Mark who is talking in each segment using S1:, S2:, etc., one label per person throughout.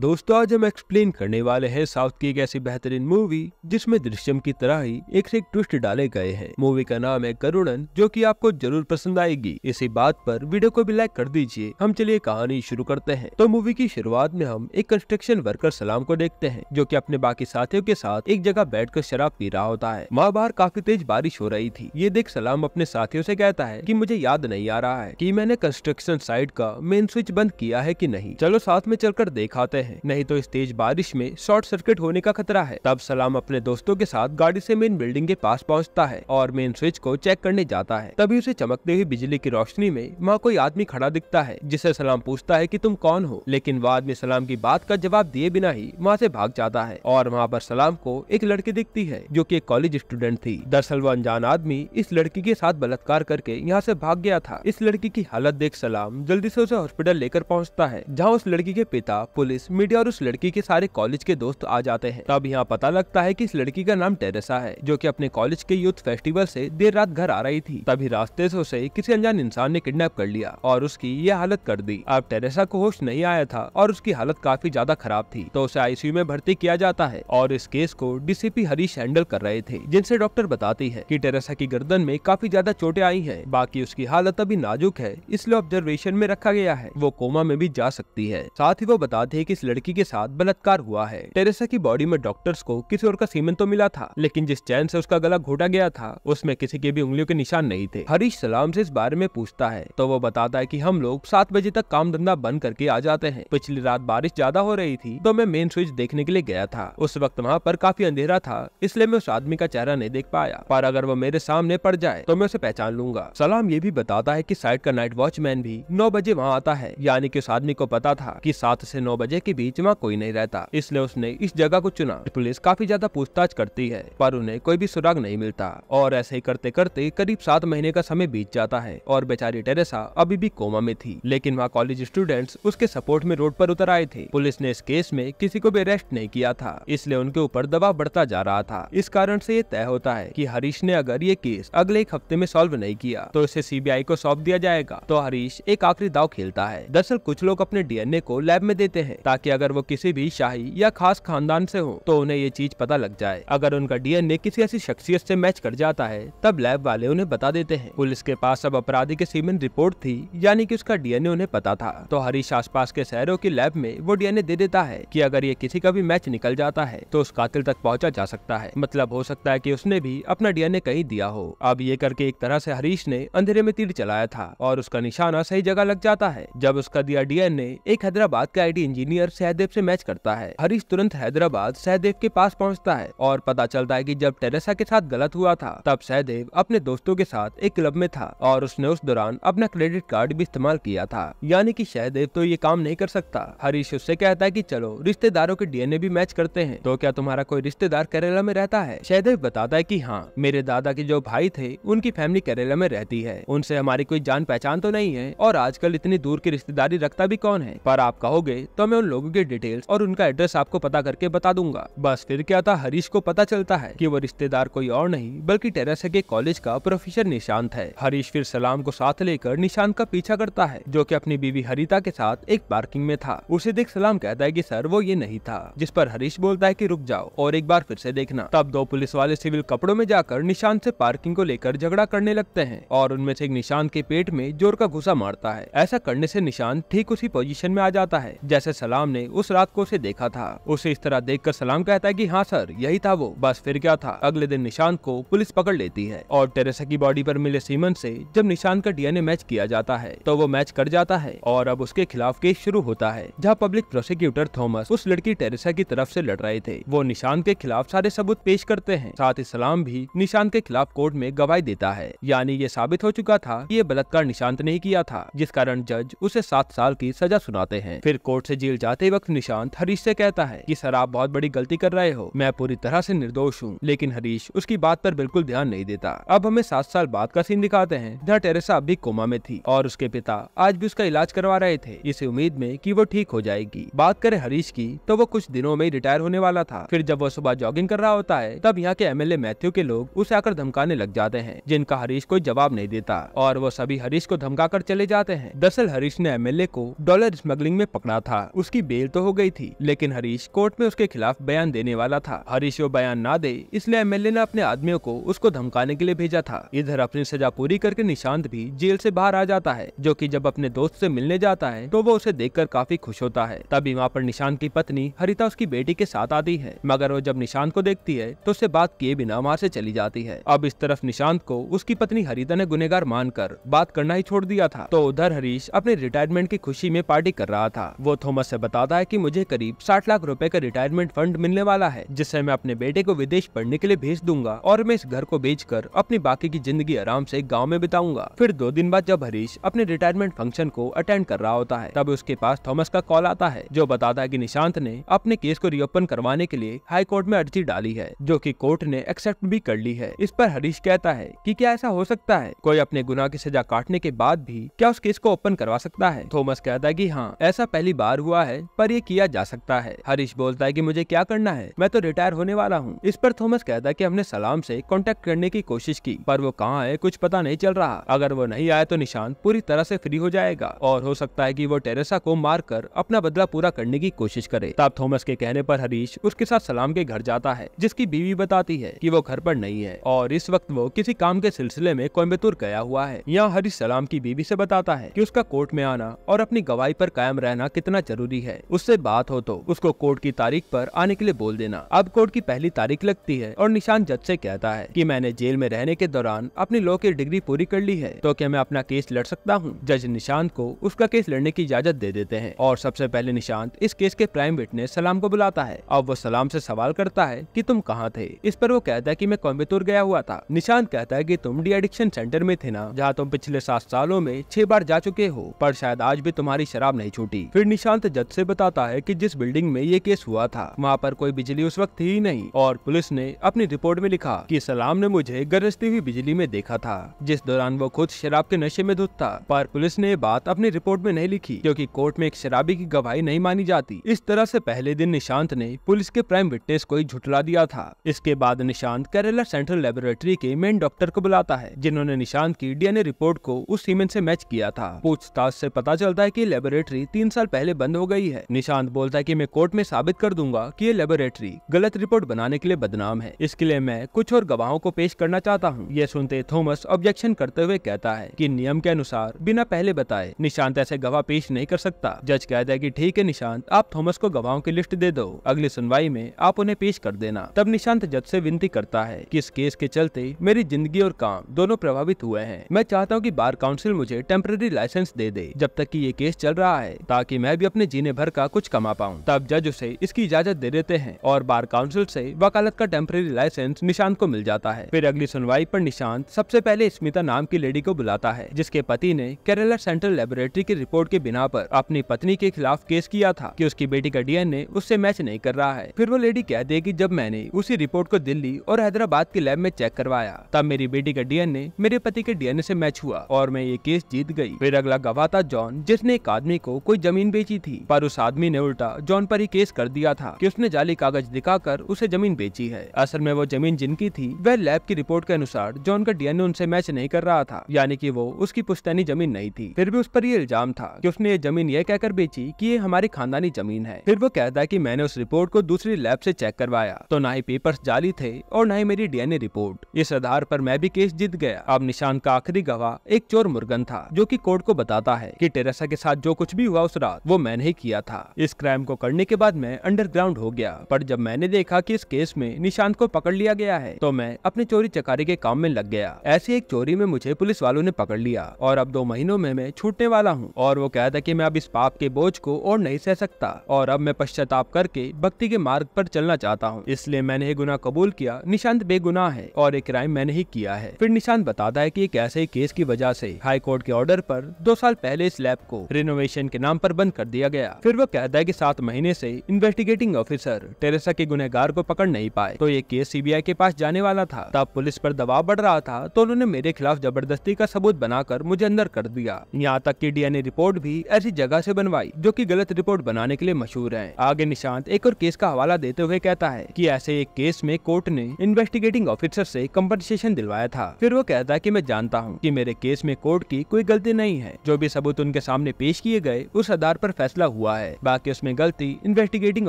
S1: दोस्तों आज हम एक्सप्लेन करने वाले हैं साउथ की एक ऐसी बेहतरीन मूवी जिसमें दृश्यम की तरह ही एक से एक ट्विस्ट डाले गए हैं मूवी का नाम है करुणन जो कि आपको जरूर पसंद आएगी इसी बात पर वीडियो को भी लाइक कर दीजिए हम चलिए कहानी शुरू करते हैं तो मूवी की शुरुआत में हम एक कंस्ट्रक्शन वर्कर सलाम को देखते हैं जो की अपने बाकी साथियों के साथ एक जगह बैठ शराब पी रहा होता है वहाँ बाहर काफी तेज बारिश हो रही थी ये देख सलाम अपने साथियों ऐसी कहता है की मुझे याद नहीं आ रहा है की मैंने कंस्ट्रक्शन साइट का मेन स्विच बंद किया है की नहीं चलो साथ में चल देखाते हैं हैं नहीं तो इस तेज बारिश में शॉर्ट सर्किट होने का खतरा है तब सलाम अपने दोस्तों के साथ गाड़ी से मेन बिल्डिंग के पास पहुंचता है और मेन स्विच को चेक करने जाता है तभी उसे चमकते हुए बिजली की रोशनी में वहाँ कोई आदमी खड़ा दिखता है जिसे सलाम पूछता है की तुम कौन हो लेकिन वो आदमी सलाम की बात का जवाब दिए बिना ही वहाँ ऐसी भाग जाता है और वहाँ पर सलाम को एक लड़की दिखती है जो की एक कॉलेज स्टूडेंट थी दरअसल वो अनजान आदमी इस लड़की के साथ बलात्कार करके यहाँ से भाग गया था इस लड़की की हालत देख सलाम जल्दी से उसे हॉस्पिटल लेकर पहुँचता है जहाँ उस लड़की के पिता पुलिस मीडिया और उस लड़की के सारे कॉलेज के दोस्त आ जाते हैं तब तो यहाँ पता लगता है की इस लड़की का नाम टेरेसा है जो की अपने कॉलेज के यूथ फेस्टिवल ऐसी देर रात घर आ रही थी तभी रास्ते से उसे किसी अनजान इंसान ने किडनैप कर लिया और उसकी ये हालत कर दी अब टेरेसा को होश नहीं आया था और उसकी हालत काफी ज्यादा खराब थी तो उसे आईसीयू में भर्ती किया जाता है और इस केस को डी हरीश हैंडल कर रहे थे जिनसे डॉक्टर बताती है की टेरेसा की गर्दन में काफी ज्यादा चोटे आई है बाकी उसकी हालत अभी नाजुक है इसलिए ऑब्जर्वेशन में रखा गया है वो कोमा में भी जा सकती है साथ ही वो बताते है की लड़की के साथ बलात्कार हुआ है टेरेसा की बॉडी में डॉक्टर्स को किसी और का सीमन तो मिला था लेकिन जिस चैन से उसका गला घोटा गया था उसमें किसी के भी उंगलियों के निशान नहीं थे हरीश सलाम से इस बारे में पूछता है तो वो बताता है की हम लोग सात बजे तक काम धंधा बंद करके आ जाते हैं पिछली रात बारिश ज्यादा हो रही थी तो मैं मेन स्विच देखने के लिए गया था उस वक्त वहाँ पर काफी अंधेरा था इसलिए मैं उस आदमी का चेहरा नहीं देख पाया पर अगर वो मेरे सामने पड़ जाए तो मैं उसे पहचान लूंगा सलाम ये भी बताता है की साइड का नाइट वॉचमैन भी नौ बजे वहाँ आता है यानी की उस आदमी को पता था की सात ऐसी नौ बजे के बीच वहाँ कोई नहीं रहता इसलिए उसने इस जगह को चुना पुलिस काफी ज्यादा पूछताछ करती है पर उन्हें कोई भी सुराग नहीं मिलता और ऐसे ही करते करते करीब सात महीने का समय बीत जाता है और बेचारी टेरेसा अभी भी कोमा में थी लेकिन वहाँ कॉलेज स्टूडेंट्स उसके सपोर्ट में रोड पर उतर आए थे पुलिस ने इस केस में किसी को भी अरेस्ट नहीं किया था इसलिए उनके ऊपर दबाव बढ़ता जा रहा था इस कारण ऐसी ये तय होता है की हरीश ने अगर ये केस अगले एक हफ्ते में सोल्व नहीं किया तो इसे सी को सौंप दिया जाएगा तो हरीश एक आखिरी दाव खेलता है दरअसल कुछ लोग अपने डीएनए को लैब में देते हैं ताकि अगर वो किसी भी शाही या खास खानदान से हो तो उन्हें ये चीज पता लग जाए अगर उनका डीएनए किसी ऐसी शख्सियत से मैच कर जाता है तब लैब वाले उन्हें बता देते हैं पुलिस के पास अब अपराधी की सीमेंट रिपोर्ट थी यानी की उसका डीएनए उन्हें पता था तो हरीश आसपास के शहरों की लैब में वो डीएनए दे देता है की अगर ये किसी का भी मैच निकल जाता है तो उस कातिल तक पहुँचा जा सकता है मतलब हो सकता है की उसने भी अपना डीएनए कहीं दिया हो अब ये करके एक तरह से हरीश ने अंधेरे में तीर चलाया था और उसका निशाना सही जगह लग जाता है जब उसका दिया डीएनए एक हैदराबाद के आई इंजीनियर प्लेयर सहदेव से मैच करता है हरीश तुरंत हैदराबाद सहदेव के पास पहुंचता है और पता चलता है कि जब टेरेसा के साथ गलत हुआ था तब सहदेव अपने दोस्तों के साथ एक क्लब में था और उसने उस दौरान अपना क्रेडिट कार्ड भी इस्तेमाल किया था यानी की सहदेव तो ये काम नहीं कर सकता हरीश उससे कहता है की चलो रिश्तेदारों के डी भी मैच करते हैं तो क्या तुम्हारा कोई रिश्तेदार केरला में रहता है सहदेव बताता है की हाँ मेरे दादा के जो भाई थे उनकी फैमिली केरला में रहती है उनसे हमारी कोई जान पहचान तो नहीं है और आजकल इतनी दूर की रिश्तेदारी रखता भी कौन है पर आप कहोगे तो मैं उन लोगों के डिटेल्स और उनका एड्रेस आपको पता करके बता दूंगा बस फिर क्या था हरीश को पता चलता है की वो रिश्तेदार कोई और नहीं बल्कि टेरेसा के कॉलेज का प्रोफेसर निशांत है हरीश फिर सलाम को साथ लेकर निशांत का पीछा करता है जो की अपनी बीवी हरिता के साथ एक पार्किंग में था उसे देख सलाम कहता है की सर वो ये नहीं था जिस पर हरीश बोलता है की रुक जाओ और एक बार फिर से देखना तब दो पुलिस वाले सिविल कपड़ों में जाकर निशांत से पार्किंग को लेकर झगड़ा करने लगते हैं और उनमें से एक निशांत के पेट में जोर का घुसा मारता है ऐसा करने से निशांत ठीक उसी पोजीशन में आ जाता है जैसे सलाम सलाम ने उस रात को उसे देखा था उसे इस तरह देखकर सलाम कहता है कि हाँ सर यही था वो बस फिर क्या था अगले दिन निशांत को पुलिस पकड़ लेती है और टेरेसा की बॉडी पर मिले सीमन से जब निशांत का डीएनए मैच किया जाता है तो वो मैच कर जाता है और अब उसके खिलाफ केस शुरू होता है जहाँ पब्लिक प्रोसिक्यूटर थॉमस उस लड़की टेरेसा की तरफ ऐसी लड़ रहे थे वो निशांत के खिलाफ सारे सबूत पेश करते हैं साथ ही सलाम भी निशांत के खिलाफ कोर्ट में गवाही देता है यानी ये साबित हो चुका था की ये बलात्कार निशांत ने किया था जिस कारण जज उसे सात साल की सजा सुनाते हैं फिर कोर्ट से जेल जा जाते वक्त निशांत हरीश से कहता है कि सर आप बहुत बड़ी गलती कर रहे हो मैं पूरी तरह से निर्दोष हूँ लेकिन हरीश उसकी बात पर बिल्कुल ध्यान नहीं देता अब हमें सात साल बाद का सीन दिखाते हैं जहाँ टेरेसा अभी कोमा में थी और उसके पिता आज भी उसका इलाज करवा रहे थे इस उम्मीद में की वो ठीक हो जाएगी बात करे हरीश की तो वो कुछ दिनों में रिटायर होने वाला था फिर जब वो सुबह जॉगिंग कर रहा होता है तब यहाँ के एम मैथ्यू के लोग उसे आकर धमकाने लग जाते हैं जिनका हरीश कोई जवाब नहीं देता और वो सभी हरीश को धमका कर चले जाते हैं दरअसल हरीश ने एमएलए को डॉलर स्मगलिंग में पकड़ा था उसकी बेल तो हो गई थी लेकिन हरीश कोर्ट में उसके खिलाफ बयान देने वाला था हरीश वो बयान ना दे इसलिए एमएलए ने अपने आदमियों को उसको धमकाने के लिए भेजा था इधर अपनी सजा पूरी करके निशांत भी जेल ऐसी बाहर आ जाता है जो की जब अपने दोस्त ऐसी मिलने जाता है तो वो उसे देख काफी खुश होता है तभी वहाँ पर निशांत की पत्नी हरिता उसकी बेटी के साथ आती है मगर वो जब निशांत को देखती है तो उसे बात किए बिना वहाँ ऐसी चली जाती है अब इस तरफ निशांत को उसकी पत्नी हरिता ने गुनेगार मानकर बात करना ही छोड़ दिया था तो उधर हरीश अपने रिटायरमेंट की खुशी में पार्टी कर रहा था वो थॉमस से बता बताता है कि मुझे करीब साठ लाख रुपए का रिटायरमेंट फंड मिलने वाला है जिससे मैं अपने बेटे को विदेश पढ़ने के लिए भेज दूंगा और मैं इस घर को बेचकर अपनी बाकी की जिंदगी आराम से गाँव में बिताऊंगा फिर दो दिन बाद जब हरीश अपने रिटायरमेंट फंक्शन को अटेंड कर रहा होता है तब उसके पास थॉमस का कॉल आता है जो बताता है की निशांत ने अपने केस को रिओपन करवाने के लिए हाईकोर्ट में अर्जी डाली है जो की कोर्ट ने एक्सेप्ट भी कर ली है इस पर हरीश कहता है की क्या ऐसा हो सकता है कोई अपने गुना की सजा काटने के बाद भी क्या उस केस को ओपन करवा सकता है थॉमस कहता है की हाँ ऐसा पहली बार हुआ है पर ये किया जा सकता है हरीश बोलता है कि मुझे क्या करना है मैं तो रिटायर होने वाला हूँ इस पर थॉमस कहता है कि हमने सलाम से कांटेक्ट करने की कोशिश की पर वो कहाँ है कुछ पता नहीं चल रहा अगर वो नहीं आया तो निशान पूरी तरह से फ्री हो जाएगा और हो सकता है की वो टेरेसा को मार कर अपना बदला पूरा करने की कोशिश करे तब थॉमस के कहने आरोप हरीश उसके साथ सलाम के घर जाता है जिसकी बीवी बताती है की वो घर आरोप नहीं है और इस वक्त वो किसी काम के सिलसिले में कोयम्बतूर गया हुआ है यहाँ हरीश सलाम की बीवी ऐसी बताता है की उसका कोर्ट में आना और अपनी गवाही पर कायम रहना कितना जरूरी है है उससे बात हो तो उसको कोर्ट की तारीख पर आने के लिए बोल देना अब कोर्ट की पहली तारीख लगती है और निशान जज से कहता है कि मैंने जेल में रहने के दौरान अपनी लॉ की डिग्री पूरी कर ली है तो क्या मैं अपना केस लड़ सकता हूँ जज निशांत को उसका केस लड़ने की इजाजत दे देते हैं और सबसे पहले निशांत इस केस के प्राइम विटनेस सलाम को बुलाता है अब वो सलाम ऐसी सवाल करता है की तुम कहाँ थे इस पर वो कहता है की मैं कोयम्बतूर गया हुआ था निशांत कहता है की तुम डी एडिक्शन सेंटर में थे ना जहाँ तुम पिछले सात सालों में छह बार जा चुके हो पर शायद आज भी तुम्हारी शराब नहीं छूटी फिर निशांत जज से बताता है कि जिस बिल्डिंग में ये केस हुआ था वहाँ पर कोई बिजली उस वक्त थी ही नहीं और पुलिस ने अपनी रिपोर्ट में लिखा कि सलाम ने मुझे गरजती हुई बिजली में देखा था जिस दौरान वो खुद शराब के नशे में धुत था पर पुलिस ने ये बात अपनी रिपोर्ट में नहीं लिखी क्यूँकी कोर्ट में एक शराबी की गवाही नहीं मानी जाती इस तरह ऐसी पहले दिन निशांत ने पुलिस के प्राइम विटनेस को ही झुटला दिया था इसके बाद निशांत केरला सेंट्रल लेबोरेटरी के मेन डॉक्टर को बुलाता है जिन्होंने निशांत की डी रिपोर्ट को उस सीमेंट ऐसी मैच किया था पूछताछ ऐसी पता चलता है की लेबोरेटरी तीन साल पहले बंद हो गई रही है निशांत बोलता है की मैं कोर्ट में साबित कर दूंगा की ये लेबोरेटरी गलत रिपोर्ट बनाने के लिए बदनाम है इसके लिए मैं कुछ और गवाहों को पेश करना चाहता हूँ ये सुनते थॉमस ऑब्जेक्शन करते हुए कहता है की नियम के अनुसार बिना पहले बताए निशांत ऐसे गवाह पेश नहीं कर सकता जज कहता है की ठीक है निशांत आप थॉमस को गवाहों की लिस्ट दे दो अगली सुनवाई में आप उन्हें पेश कर देना तब निशांत जज से विनती करता है कि इस केस के चलते मेरी जिंदगी और काम दोनों प्रभावित हुए हैं मैं चाहता हूँ कि बार काउंसिल मुझे टेम्पररी लाइसेंस दे दे जब तक कि ये केस चल रहा है ताकि मैं भी अपने जीने भर का कुछ कमा पाऊँ तब जज उसे इसकी इजाजत दे देते हैं और बार काउंसिल से वकालत का टेम्प्रेरी लाइसेंस निशांत को मिल जाता है फिर अगली सुनवाई पर निशांत सबसे पहले स्मिता नाम की लेडी को बुलाता है जिसके पति ने केरला सेंट्रल लेबोरेटरी की रिपोर्ट के बिना पर अपनी पत्नी के खिलाफ केस किया था कि उसकी बेटी का डीएनए उससे मैच नहीं कर रहा है फिर वो लेडी कह दे की जब मैंने उसी रिपोर्ट को दिल्ली और हैदराबाद के लैब में चेक करवाया तब मेरी बेटी का डीएनए मेरे पति के डीएनए से मैच हुआ और मैं ये केस जीत गई फिर अगला गवाह था जॉन जिसने एक आदमी को कोई जमीन बेची थी पर उस आदमी ने उल्टा जॉन पर ही केस कर दिया था कि उसने जाली कागज दिखाकर उसे जमीन बेची है असल में वो जमीन जिनकी थी वह लैब की रिपोर्ट के अनुसार जॉन का डीएनए उनसे मैच नहीं कर रहा था यानी कि वो उसकी पुश्तैनी जमीन नहीं थी फिर भी उस पर ये इल्जाम था कि उसने ये जमीन यह कहकर बेची कि ये हमारी खानदानी जमीन है फिर वो कहता है कि मैंने उस रिपोर्ट को दूसरी लैब से चेक करवाया तो ना ही पेपर जाली थे और ना ही मेरी डीएनए रिपोर्ट इस आधार पर मैं भी केस जीत गया अब निशान का आखिरी गवाह एक चोर मुर्गन था जो की कोर्ट को बताता है की टेरेसा के साथ जो कुछ भी हुआ उस रात वो मैंने ही किया दिया था इस क्राइम को करने के बाद मैं अंडरग्राउंड हो गया पर जब मैंने देखा कि इस केस में निशांत को पकड़ लिया गया है तो मैं अपने चोरी चकारी के काम में लग गया ऐसी एक चोरी में मुझे पुलिस वालों ने पकड़ लिया और अब दो महीनों में मैं छूटने वाला हूँ और वो कहता की मैं अब इस पाप के बोझ को और नहीं सह सकता और अब मैं पश्चाताप करके भक्ति के मार्ग आरोप चलना चाहता हूँ इसलिए मैंने ये गुना कबूल किया निशांत बेगुना है और एक क्राइम मैंने ही किया है फिर निशांत बताता है की एक ऐसे ही केस की वजह ऐसी हाई कोर्ट के ऑर्डर पर दो साल पहले इस लैब को रिनोवेशन के नाम पर बंद कर दिया गया फिर वो कहता है की सात महीने से इन्वेस्टिगेटिंग ऑफिसर टेरेसा के गुनहगार को पकड़ नहीं पाए तो ये केस सीबीआई के पास जाने वाला था तब पुलिस पर दबाव बढ़ रहा था तो उन्होंने मेरे खिलाफ जबरदस्ती का सबूत बनाकर मुझे अंदर कर दिया यहाँ तक की डीएनए रिपोर्ट भी ऐसी जगह ऐसी बनवाई जो की गलत रिपोर्ट बनाने के लिए मशहूर है आगे निशांत एक और केस का हवाला देते हुए कहता है की ऐसे एक केस में कोर्ट ने इन्वेस्टिगेटिंग ऑफिसर से कम्पनसेशन दिलवाया था फिर वो कहता है कि मैं जानता हूँ कि मेरे केस में कोर्ट की कोई गलती नहीं है जो भी सबूत उनके सामने पेश किए गए उस आधार पर फैसला हुआ हुआ है बाकी उसमें गलती इन्वेस्टिगेटिंग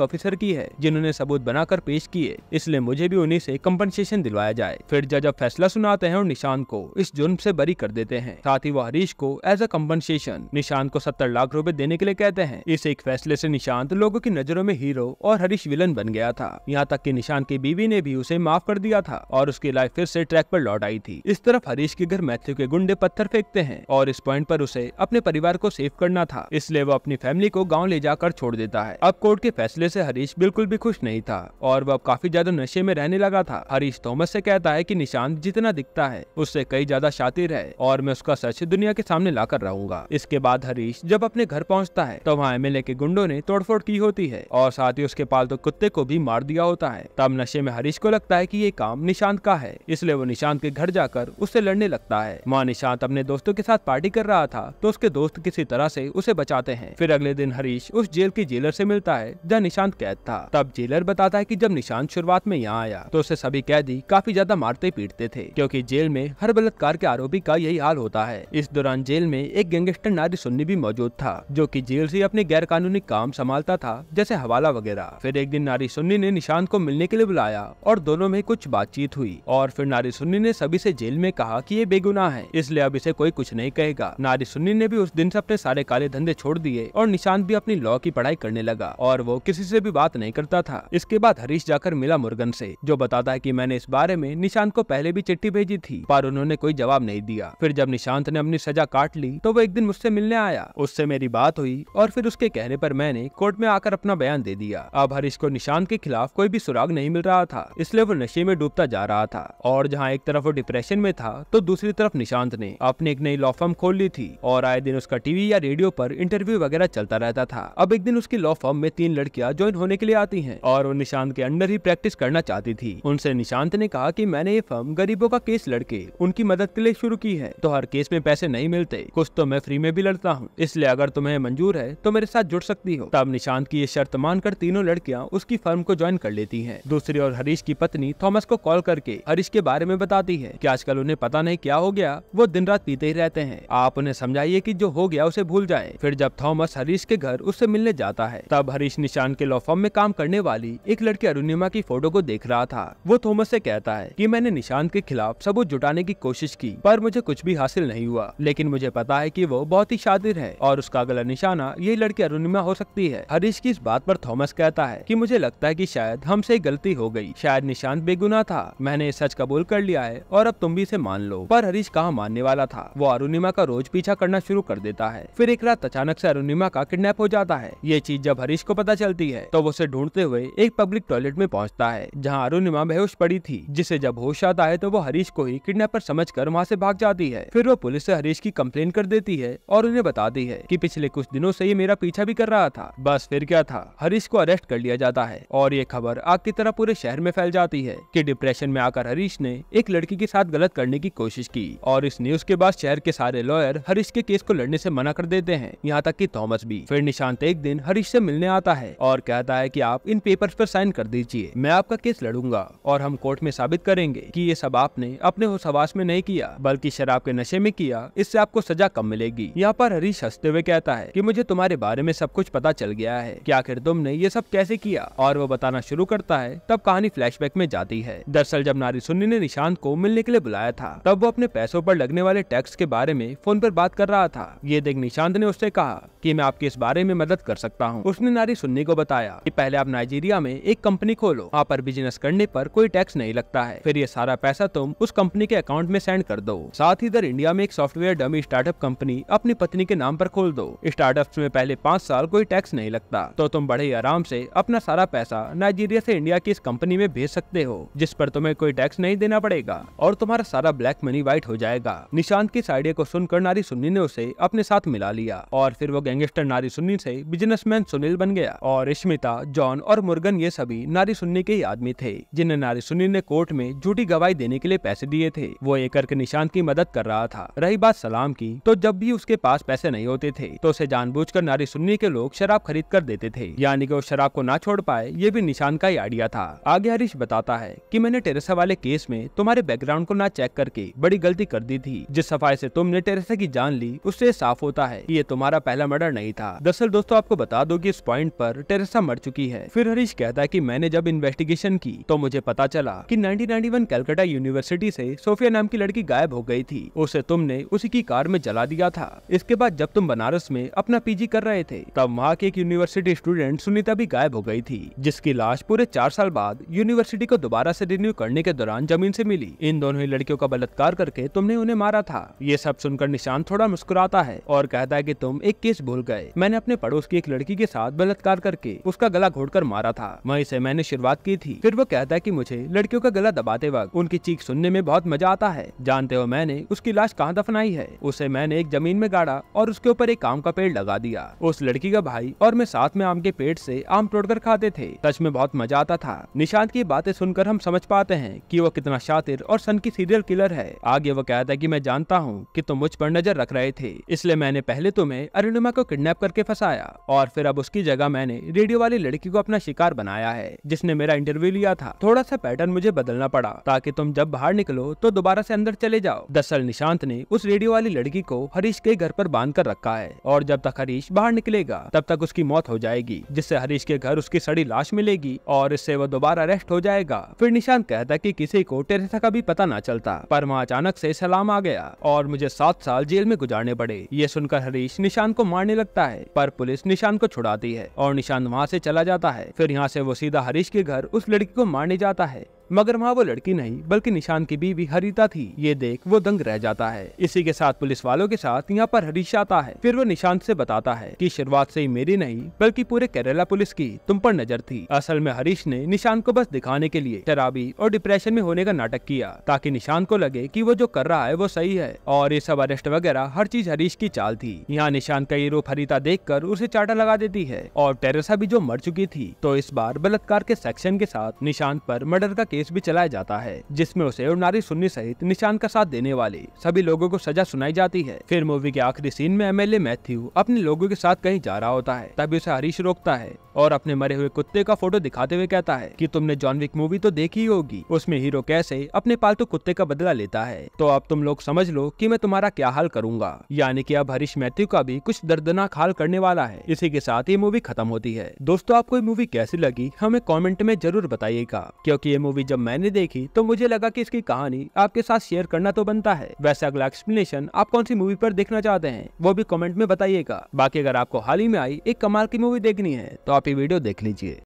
S1: ऑफिसर की है जिन्होंने सबूत बनाकर पेश किए इसलिए मुझे भी उन्हीं से कम्पनसेशन दिलवाया जाए फिर जज अब फैसला सुनाते हैं और निशान को इस जुर्म से बरी कर देते हैं साथ ही वो हरीश को एज अ कम्पनसेशन निशान को सत्तर लाख रूपए देने के लिए कहते हैं इस एक फैसले ऐसी निशांत लोगों की नजरों में हीरो और हरीश विलन बन गया था यहाँ तक की निशान की बीवी ने भी उसे माफ कर दिया था और उसकी लाइफ फिर ऐसी ट्रैक आरोप लौट आई थी इस तरफ हरीश के घर मैथ्यू के गुंडे पत्थर फेंकते हैं और इस पॉइंट आरोप उसे अपने परिवार को सेव करना था इसलिए वो अपनी फैमिली को गाँव ले जाकर छोड़ देता है अब कोर्ट के फैसले से हरीश बिल्कुल भी खुश नहीं था और वह अब काफी ज्यादा नशे में रहने लगा था हरीश थॉमस से कहता है कि निशांत जितना दिखता है उससे कई ज्यादा शातिर है और मैं उसका सच दुनिया के सामने ला कर रहूंगा इसके बाद हरीश जब अपने घर पहुँचता है तो वहाँ एमएलए के गुंडो ने तोड़फोड़ की होती है और साथ ही उसके पालतू तो कुत्ते को भी मार दिया होता है तब नशे में हरीश को लगता है की ये काम निशांत का है इसलिए वो निशांत के घर जाकर उससे लड़ने लगता है माँ निशांत अपने दोस्तों के साथ पार्टी कर रहा था तो उसके दोस्त किसी तरह से उसे बचाते हैं फिर अगले दिन हरीश आशीष उस जेल के जेलर से मिलता है जहाँ निशांत कैद था तब जेलर बताता है कि जब निशांत शुरुआत में यहाँ आया तो उसे सभी कैदी काफी ज्यादा मारते पीटते थे क्योंकि जेल में हर बलात्कार के आरोपी का यही हाल होता है इस दौरान जेल में एक गैंगस्टर नारी सुन्नी भी मौजूद था जो की जेल से अपने गैर कानूनी काम संभालता था जैसे हवाला वगैरह फिर एक दिन नारी सुन्नी ने निशांत को मिलने के लिए बुलाया और दोनों में कुछ बातचीत हुई और फिर नारी सुन्नी ने सभी ऐसी जेल में कहा की ये बेगुना है इसलिए अब इसे कोई कुछ नहीं कहेगा नारी सुन्नी ने भी उस दिन से अपने सारे काले धंधे छोड़ दिए और निशांत भी अपने अपनी लॉ की पढ़ाई करने लगा और वो किसी से भी बात नहीं करता था इसके बाद हरीश जाकर मिला मुर्गन से जो बताता है कि मैंने इस बारे में निशांत को पहले भी चिट्ठी भेजी थी पर उन्होंने कोई जवाब नहीं दिया फिर जब निशांत ने अपनी सजा काट ली तो वो एक दिन मुझसे मिलने आया उससे मेरी बात हुई और फिर उसके कहने पर मैंने कोर्ट में आकर अपना बयान दे दिया अब हरीश को निशांत के खिलाफ कोई भी सुराग नहीं मिल रहा था इसलिए वो नशे में डूबता जा रहा था और जहाँ एक तरफ वो डिप्रेशन में था तो दूसरी तरफ निशांत ने अपनी एक नई लॉफर्म खोल ली थी और आए दिन उसका टीवी या रेडियो पर इंटरव्यू वगैरह चलता रहता था था अब एक दिन उसकी लॉ फॉर्म में तीन लड़कियां ज्वाइन होने के लिए आती हैं और वो निशांत के अंडर ही प्रैक्टिस करना चाहती थी उनसे निशांत ने कहा कि मैंने ये फर्म गरीबों का केस लड़के उनकी मदद के लिए शुरू की है तो हर केस में पैसे नहीं मिलते कुछ तो मैं फ्री में भी लड़ता हूँ इसलिए अगर तुम्हें मंजूर है तो मेरे साथ जुड़ सकती हो तब निशांत की ये शर्त मानकर तीनों लड़कियाँ उसकी फर्म को ज्वाइन कर लेती है दूसरी और हरीश की पत्नी थॉमस को कॉल करके हरीश के बारे में बताती है की आजकल उन्हें पता नहीं क्या हो गया वो दिन रात पीते ही रहते हैं आप उन्हें समझाइए की जो हो गया उसे भूल जाए फिर जब थॉमस हरीश के घर उससे मिलने जाता है तब हरीश निशान के लॉ फॉर्म में काम करने वाली एक लड़की अरुणिमा की फोटो को देख रहा था वो थॉमस ऐसी कहता है की मैंने निशांत के खिलाफ सबूत जुटाने की कोशिश की पर मुझे कुछ भी हासिल नहीं हुआ लेकिन मुझे पता है की वो बहुत ही शादिर है और उसका अगला निशाना ये लड़की अरुणिमा हो सकती है हरीश की इस बात आरोप थॉमस कहता है की मुझे लगता है की शायद हमसे गलती हो गई शायद निशांत बेगुना था मैंने सच कबूल कर लिया है और अब तुम भी इसे मान लो पर हरीश कहाँ मानने वाला था वो अरुणिमा का रोज पीछा करना शुरू कर देता है फिर एक रात अचानक से अरुणिमा का किडनैप हो जाता जाता है ये चीज जब हरीश को पता चलती है तो वो उसे ढूंढते हुए एक पब्लिक टॉयलेट में पहुंचता है जहां अरुणिमा बेहोश पड़ी थी जिसे जब होश आता है तो वो हरीश को ही किडनैपर कर वहाँ ऐसी भाग जाती है फिर वो पुलिस ऐसी हरीश की कंप्लेन कर देती है और उन्हें बताती है की पिछले कुछ दिनों ऐसी ये मेरा पीछा भी कर रहा था बस फिर क्या था हरीश को अरेस्ट कर लिया जाता है और ये खबर आग की तरह पूरे शहर में फैल जाती है की डिप्रेशन में आकर हरीश ने एक लड़की के साथ गलत करने की कोशिश की और इस न्यूज के बाद शहर के सारे लॉयर हरीश के केस को लड़ने से मना कर देते हैं यहाँ तक कि थॉमस भी फिर निशान प्रशांत एक दिन हरीश से मिलने आता है और कहता है कि आप इन पेपर्स पर साइन कर दीजिए मैं आपका केस लड़ूंगा और हम कोर्ट में साबित करेंगे कि ये सब आपने अपने होशवास में नहीं किया बल्कि शराब के नशे में किया इससे आपको सजा कम मिलेगी यहाँ पर हरीश हंसते हुए कहता है की मुझे तुम्हारे बारे में सब कुछ पता चल गया है की आखिर तुमने ये सब कैसे किया और वो बताना शुरू करता है तब कहानी फ्लैश में जाती है दरअसल जब नारी सुन्नी ने निशांत को मिलने के लिए बुलाया था तब वो अपने पैसों पर लगने वाले टैक्स के बारे में फोन पर बात कर रहा था ये देख निशांत ने उससे कहा कि मैं आपके इस बारे में मदद कर सकता हूँ उसने नारी सुन्नी को बताया कि पहले आप नाइजीरिया में एक कंपनी खोलो वहाँ पर बिजनेस करने पर कोई टैक्स नहीं लगता है फिर ये सारा पैसा तुम उस कंपनी के अकाउंट में सेंड कर दो साथ ही इधर इंडिया में एक सॉफ्टवेयर डमी स्टार्टअप कंपनी अपनी पत्नी के नाम पर खोल दो स्टार्टअप में पहले पाँच साल कोई टैक्स नहीं लगता तो तुम बड़े आराम से अपना सारा पैसा नाइजीरिया से इंडिया की इस कंपनी में भेज सकते हो जिस पर तुम्हें कोई टैक्स नहीं देना पड़ेगा और तुम्हारा सारा ब्लैक मनी व्हाइट हो जाएगा निशांत की इस आइडिया को सुनकर नारी सुन्नी ने उसे अपने साथ मिला लिया और फिर वो गैंगस्टर नारी सुन्नी से बिजनेसमैन सुनील बन गया और स्मिता जॉन और मुर्गन ये सभी नारी सुन्नी के ही आदमी थे जिन्हें नारी सुन्नी ने कोर्ट में झूठी गवाही देने के लिए पैसे दिए थे वो एक करके निशांत की मदद कर रहा था रही बात सलाम की तो जब भी उसके पास पैसे नहीं होते थे तो उसे जानबूझकर नारी सुन्नी के लोग शराब खरीद कर देते थे यानी की वो शराब को न छोड़ पाए ये भी निशान का ही आइडिया था आगे हरीश बताता है की मैंने टेरेसा वाले केस में तुम्हारे बैकग्राउंड को न चेक करके बड़ी गलती कर दी थी जिस सफाई ऐसी तुमने टेरेसा की जान ली उससे साफ होता है ये तुम्हारा पहला मर्डर नहीं था दरअसल दरअसल दोस्तों आपको बता दो कि इस पॉइंट पर टेरेसा मर चुकी है फिर हरीश कहता है कि मैंने जब इन्वेस्टिगेशन की तो मुझे पता चला कि 1991 कलकत्ता यूनिवर्सिटी से सोफिया नाम की लड़की गायब हो गई थी उसे तुमने उसी की कार में जला दिया था इसके बाद जब तुम बनारस में अपना पीजी कर रहे थे तब वहाँ की एक यूनिवर्सिटी स्टूडेंट सुनीता भी गायब हो गयी थी जिसकी लाश पूरे चार साल बाद यूनिवर्सिटी को दोबारा ऐसी रिन्यू करने के दौरान जमीन ऐसी मिली इन दोनों ही लड़कियों का बलात्कार करके तुमने उन्हें मारा था ये सब सुनकर निशान थोड़ा मुस्कुराता है और कहता है की तुम एक केस भूल गए मैंने अपने पड़ोस की एक लड़की के साथ बलात्कार करके उसका गला घोट मारा था वही से मैंने शुरुआत की थी फिर वो कहता है की मुझे लड़कियों का गला दबाते वक्त उनकी चीख सुनने में बहुत मजा आता है जानते हो मैंने उसकी लाश कहाँ दफनाई है उसे मैंने एक जमीन में गाड़ा और उसके ऊपर एक आम का पेड़ लगा दिया उस लड़की का भाई और मैं साथ में आम के पेड़ से आम तोड़कर खाते थे सच में बहुत मजा आता था निशांत की बातें सुनकर हम समझ पाते हैं कि वो कितना शातिर और सन की सीरियल किलर है आगे वो कहता है कि मैं जानता हूँ कि तुम मुझ पर नजर रख रहे थे इसलिए मैंने पहले तुम्हें अरुणिमा को किडनेप करके फंसा फंसाया और फिर अब उसकी जगह मैंने रेडियो वाली लड़की को अपना शिकार बनाया है जिसने मेरा इंटरव्यू लिया था थोड़ा सा पैटर्न मुझे बदलना पड़ा ताकि तुम जब बाहर निकलो तो दोबारा से अंदर चले जाओ दरअसल निशांत ने उस रेडियो वाली लड़की को हरीश के घर पर बांध कर रखा है और जब तक हरीश बाहर निकलेगा तब तक उसकी मौत हो जाएगी जिससे हरीश के घर उसकी सड़ी लाश मिलेगी और इससे वो दोबारा अरेस्ट हो जाएगा फिर निशांत कहता कि किसी को टेरेसा का भी पता न चलता पर वहाँ अचानक से सलाम आ गया और मुझे सात साल जेल में गुजारने पड़े ये सुनकर हरीश निशांत को मारने लगता है पर पुलिस निशान को छुड़ाती है और निशान वहाँ से चला जाता है फिर यहाँ से वो सीधा हरीश के घर उस लड़की को मारने जाता है मगर वहाँ वो लड़की नहीं बल्कि निशान की बीवी हरिता थी ये देख वो दंग रह जाता है इसी के साथ पुलिस वालों के साथ यहाँ पर हरीश आता है फिर वो निशान से बताता है कि शुरुआत से ही मेरी नहीं बल्कि पूरे केरला पुलिस की तुम पर नजर थी असल में हरीश ने निशान को बस दिखाने के लिए शराबी और डिप्रेशन में होने का नाटक किया ताकि निशान को लगे की वो जो कर रहा है वो सही है और ये सब अरेस्ट वगैरह हर चीज हरीश की चाल थी यहाँ निशान का ये रूप हरिता देख कर उसे चाटा लगा देती है और टेरेसा भी जो मर चुकी थी तो इस बार बलात्कार के सेक्शन के साथ निशान पर मर्डर का केस भी चलाया जाता है जिसमे उसे और नारी सुन्नी सहित निशान का साथ देने वाले सभी लोगो को सजा सुनाई जाती है फिर मूवी के आखिरी सीन में एमएलए मैथ्यू अपने लोगों के साथ कहीं जा रहा होता है तभी उसे हरीश रोकता है और अपने मरे हुए कुत्ते का फोटो दिखाते हुए कहता है कि तुमने जॉन विक मूवी तो देखी ही होगी उसमें हीरो कैसे अपने पालतू तो कुत्ते का बदला लेता है तो अब तुम लोग समझ लो कि मैं तुम्हारा क्या हाल करूंगा यानी कि अब हरीश मैथ्यू का भी कुछ दर्दनाक हाल करने वाला है इसी के साथ ये मूवी खत्म होती है दोस्तों आपको ये मूवी कैसी लगी हमें कॉमेंट में जरूर बताइएगा क्यूँकी ये मूवी जब मैंने देखी तो मुझे लगा कि इसकी कहानी आपके साथ शेयर करना तो बनता है वैसे अगला एक्सप्लेनेशन आप कौन सी मूवी पर देखना चाहते हैं वो भी कमेंट में बताइएगा बाकी अगर आपको हाल ही में आई एक कमाल की मूवी देखनी है तो आप ये वीडियो देख लीजिए